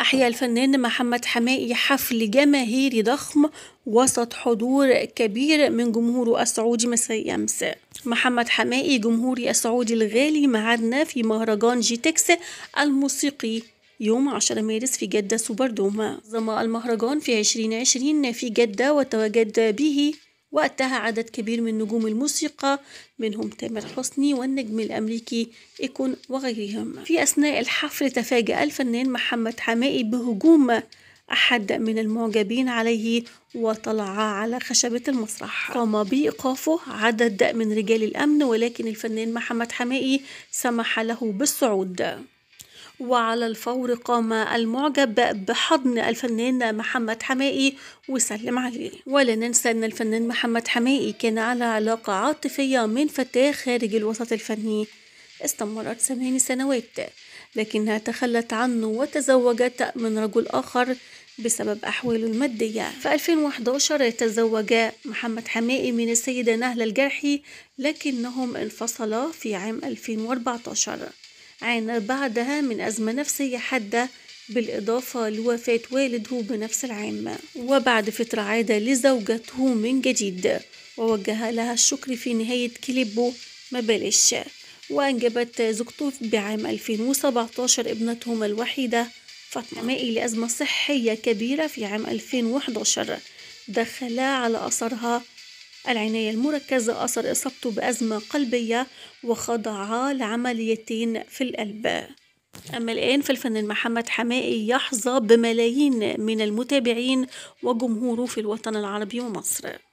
أحيا الفنان محمد حمائي حفل جماهيري ضخم وسط حضور كبير من جمهوره السعودي مساء أمس محمد حمائي جمهوري السعودي الغالي معادنا في مهرجان جيتكس الموسيقي يوم 10 مارس في جدة سوبر دوما نظم المهرجان في 2020 في جدة وتواجد به وقتها عدد كبير من نجوم الموسيقى منهم تامر حسني والنجم الأمريكي إيكون وغيرهم في أثناء الحفل تفاجأ الفنان محمد حمائي بهجوم أحد من المعجبين عليه وطلع على خشبة المسرح قام بإيقافه عدد من رجال الأمن ولكن الفنان محمد حمائي سمح له بالصعود وعلى الفور قام المعجب بحضن الفنان محمد حمائي وسلم عليه ولا ننسى أن الفنان محمد حمائي كان على علاقة عاطفية من فتاة خارج الوسط الفني استمرت ثمان سنوات لكنها تخلت عنه وتزوجت من رجل آخر بسبب أحواله المادية في 2011 تزوج محمد حمائي من السيدة نهلة الجرحي لكنهم انفصلا في عام 2014 عانى بعدها من أزمة نفسية حادة بالإضافة لوفاة والده بنفس العام وبعد فترة عاد لزوجته من جديد ووجه لها الشكر في نهاية كليبه ما بلاش وأنجبت زوجته بعام 2017 ابنتهما الوحيدة فاطمة مائي لأزمة صحية كبيرة في عام 2011 دخل على أثرها العناية المركزة أثر إصابته بأزمة قلبية وخضع لعمليتين في القلب أما الآن فالفنان محمد حمائي يحظى بملايين من المتابعين وجمهوره في الوطن العربي ومصر